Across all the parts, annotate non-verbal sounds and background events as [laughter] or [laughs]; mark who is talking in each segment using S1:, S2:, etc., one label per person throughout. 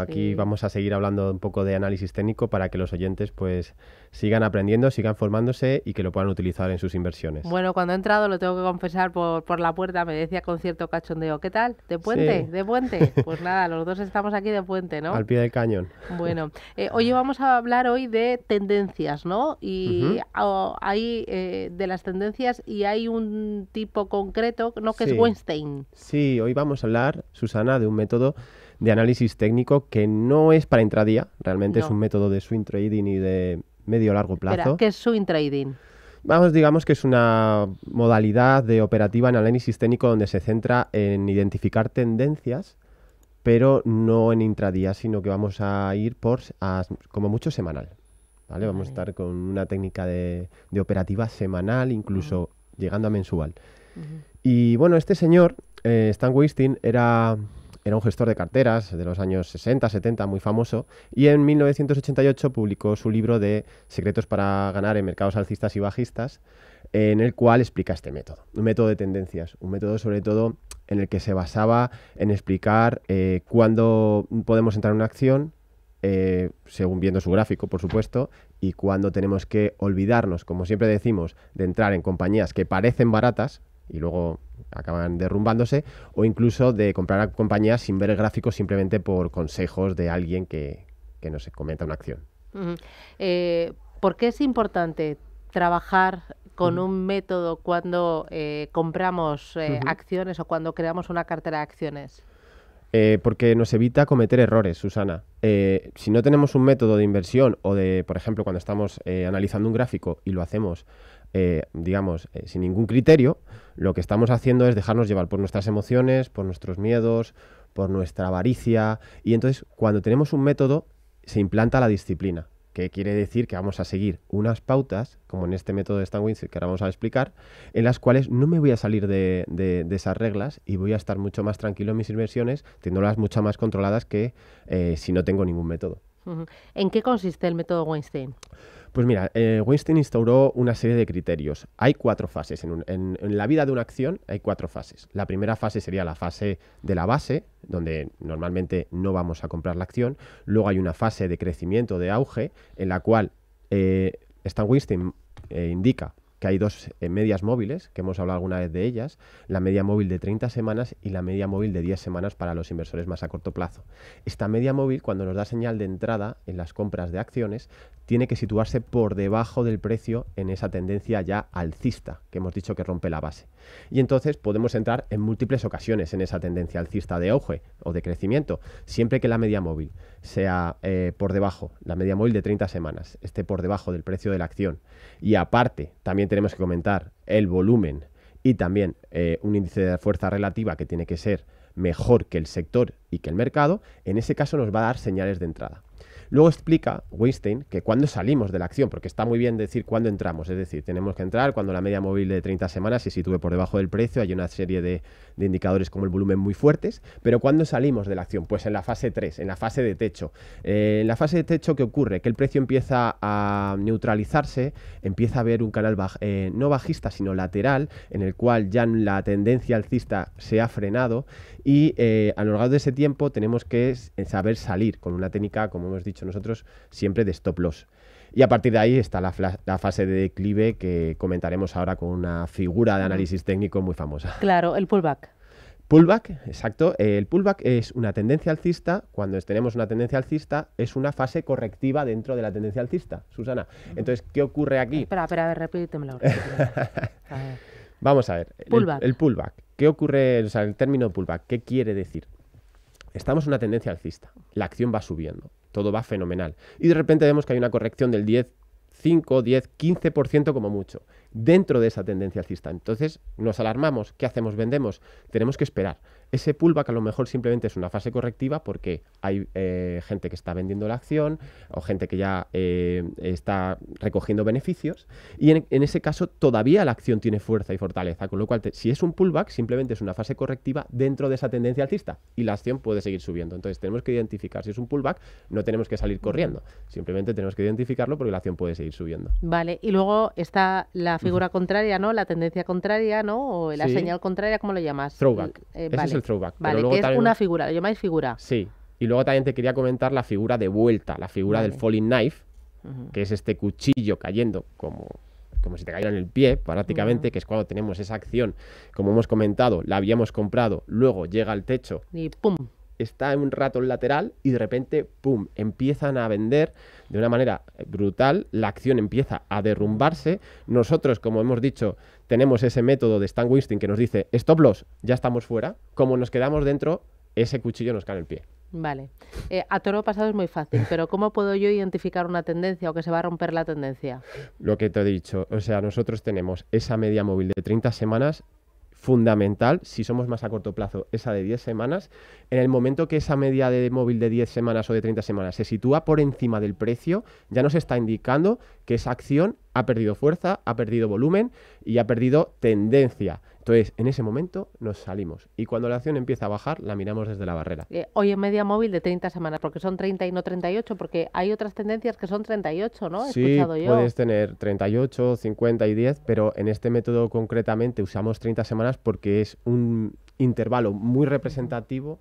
S1: Aquí vamos a seguir hablando un poco de análisis técnico para que los oyentes pues sigan aprendiendo, sigan formándose y que lo puedan utilizar en sus inversiones.
S2: Bueno, cuando he entrado, lo tengo que confesar por, por la puerta, me decía con cierto cachondeo, ¿qué tal? ¿De puente? ¿De [laughs] puente? Pues nada, los dos estamos aquí de puente, ¿no? Al pie del cañón. Bueno, [laughs] eh, hoy vamos a hablar hoy de tendencias, ¿no? Y hay eh, de las tendencias y hay un tipo concreto, ¿no? Que es Weinstein.
S1: Sí, hoy vamos a hablar, Susana, de un método de análisis técnico que no es para intradía, realmente es un método de swing trading y de medio-largo plazo. ¿Qué
S2: es swing trading?
S1: Vamos, digamos que es una modalidad de operativa en análisis técnico donde se centra en identificar tendencias, pero no en intradía, sino que vamos a ir por, como mucho, semanal. ¿vale? Vamos a estar con una técnica de, operativa semanal, incluso llegando a mensual. Y bueno, este señor, eh, Stan Wasting, era era un gestor de carteras de los años 60, 70, muy famoso, y en 1988 publicó su libro de Secretos para ganar en mercados alcistas y bajistas, en el cual explica este método, un método de tendencias, un método sobre todo en el que se basaba en explicar eh, cuándo podemos entrar en una acción, eh, según viendo su gráfico, por supuesto, y cuándo tenemos que olvidarnos, como siempre decimos, de entrar en compañías que parecen baratas, y luego acaban derrumbándose, o incluso de comprar a compañías sin ver el gráfico simplemente por consejos de alguien que, nos comenta una acción.
S2: Eh, ¿Por qué es importante trabajar con un método cuando eh, compramos eh, acciones o cuando creamos una cartera de acciones?
S1: Eh, porque nos evita cometer errores, Susana. Eh, si no tenemos un método de inversión o de, por ejemplo, cuando estamos eh, analizando un gráfico y lo hacemos, digamos, sin ningún criterio, lo que estamos haciendo es dejarnos llevar por nuestras emociones, por nuestros miedos, por nuestra avaricia. Y entonces, cuando tenemos un método, se implanta la disciplina que quiere decir que vamos a seguir unas pautas, como en este método de Stan que ahora vamos a explicar, en las cuales no me voy a salir de, de, esas reglas y voy a estar mucho más tranquilo en mis inversiones, teniéndolas mucho más controladas que eh, si no tengo ningún método.
S2: ¿En qué consiste el método Weinstein?
S1: Pues mira, eh, Winston instauró una serie de criterios. Hay cuatro fases. En, la vida de una acción hay cuatro fases. La primera fase sería la fase de la base, donde normalmente no vamos a comprar la acción. Luego hay una fase de crecimiento, de auge, en la cual eh, Stan Weinstein eh, indica hay dos eh, medias móviles, que hemos hablado alguna vez de ellas, la media móvil de 30 semanas y la media móvil de 10 semanas para los inversores más a corto plazo. Esta media móvil, cuando nos da señal de entrada en las compras de acciones, tiene que situarse por debajo del precio en esa tendencia ya alcista, que hemos dicho que rompe la base. Y entonces podemos entrar en múltiples ocasiones en esa tendencia alcista de auge o de crecimiento, siempre que la media móvil sea eh, por debajo, la media móvil de 30 semanas esté por debajo del precio de la acción y aparte también tenemos que comentar el volumen y también eh, un índice de fuerza relativa que tiene que ser mejor que el sector y que el mercado, en ese caso nos va a dar señales de entrada. Luego explica Weinstein que cuando salimos de la acción, porque está muy bien decir cuándo entramos, es decir, tenemos que entrar cuando la media móvil de 30 semanas se sitúe por debajo del precio, hay una serie de, indicadores como el volumen muy fuertes, pero cuando salimos de la acción, pues en la fase 3, en la fase de techo. Eh, en la fase de techo, ¿qué ocurre? Que el precio empieza a neutralizarse, empieza a haber un canal eh, no bajista, sino lateral, en el cual ya la tendencia alcista se ha frenado y eh, a lo largo de ese tiempo tenemos que saber salir con una técnica, como hemos dicho, nosotros, siempre de stop loss. Y a partir de ahí está la, fase de declive que comentaremos ahora con una figura de análisis técnico muy famosa. Claro, el pullback. Pullback, exacto. El pullback es una tendencia alcista. Cuando tenemos una tendencia alcista, es una fase correctiva dentro de la tendencia alcista, Susana. Entonces, ¿qué ocurre aquí? Espera,
S2: espera, a ver, repítemelo. [laughs]
S1: Vamos a ver. Pullback. El, pullback. ¿Qué ocurre? O sea, el término pullback, ¿qué quiere decir? Estamos en una tendencia alcista. La acción va subiendo todo va fenomenal. Y de repente vemos que hay una corrección del 10, 5, 10, 15% como mucho dentro de esa tendencia alcista. Entonces nos alarmamos, ¿qué hacemos? ¿Vendemos? Tenemos que esperar. Ese pullback a lo mejor simplemente es una fase correctiva porque hay eh, gente que está vendiendo la acción o gente que ya eh, está recogiendo beneficios y en, ese caso todavía la acción tiene fuerza y fortaleza, con lo cual si es un pullback simplemente es una fase correctiva dentro de esa tendencia alcista y la acción puede seguir subiendo. Entonces tenemos que identificar si es un pullback, no tenemos que salir corriendo, simplemente tenemos que identificarlo porque la acción puede seguir subiendo.
S2: Vale, y luego está la figura contraria, ¿no? La tendencia contraria, ¿no? O la señal contraria, ¿cómo lo llamas? Throwback. Eh, es el
S1: throwback. Vale, que es una
S2: figura, lo llamáis figura.
S1: Sí. Y luego también te quería comentar la figura de vuelta, la figura del falling knife, que es este cuchillo cayendo como como si te cayera en el pie prácticamente, que es cuando tenemos esa acción, como hemos comentado, la habíamos comprado, luego llega al techo y pum, está un rato en lateral y de repente, ¡pum!, empiezan a vender de una manera brutal, la acción empieza a derrumbarse. Nosotros, como hemos dicho, tenemos ese método de Stan Winston que nos dice, stop loss, ya estamos fuera, como nos quedamos dentro, ese cuchillo nos cae en el pie.
S2: Vale. Eh, a a lo pasado es muy fácil, [laughs] pero ¿cómo puedo yo identificar una tendencia o que se va a romper la tendencia?
S1: Lo que te he dicho, o sea, nosotros tenemos esa media móvil de 30 semanas fundamental, si somos más a corto plazo, esa de 10 semanas, en el momento que esa media de móvil de 10 semanas o de 30 semanas se sitúa por encima del precio, ya nos está indicando que esa acción ha perdido fuerza, ha perdido volumen y ha perdido tendencia. Entonces, en ese momento nos salimos. Y cuando la acción empieza a bajar, la miramos desde la barrera.
S2: Eh, hoy en media móvil de 30 semanas, porque son 30 y no 38, porque hay otras tendencias que son 38, ¿no? He sí, escuchado yo. puedes
S1: tener 38, 50 y 10, pero en este método concretamente usamos 30 semanas porque es un intervalo muy representativo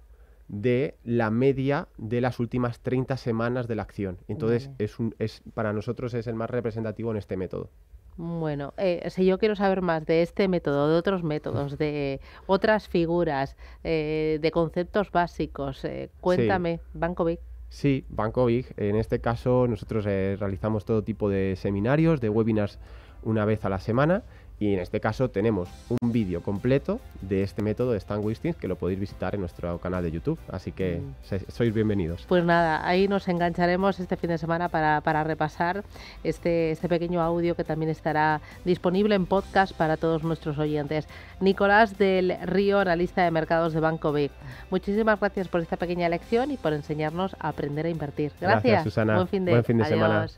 S1: de la media de las últimas 30 semanas de la acción. Entonces, es, un, es para nosotros es el más representativo en este método.
S2: Bueno, eh, si yo quiero saber más de este método, de otros métodos, [laughs] de otras figuras, eh, de conceptos básicos, eh, cuéntame, Banco
S1: Sí, Banco En este caso, nosotros realizamos todo tipo de seminarios, de webinars una vez a la semana y en este caso tenemos un vídeo completo de este método de Stan Wistings que lo podéis visitar en nuestro canal de YouTube. Así que mm. sois bienvenidos. Pues
S2: nada, ahí nos engancharemos este fin de semana para, repasar este, este pequeño audio que también estará disponible en podcast para todos nuestros oyentes. Nicolás del Río, analista de mercados de Banco Big. Muchísimas gracias por esta pequeña lección y por enseñarnos a aprender a invertir. Gracias, Susana. Buen fin de semana.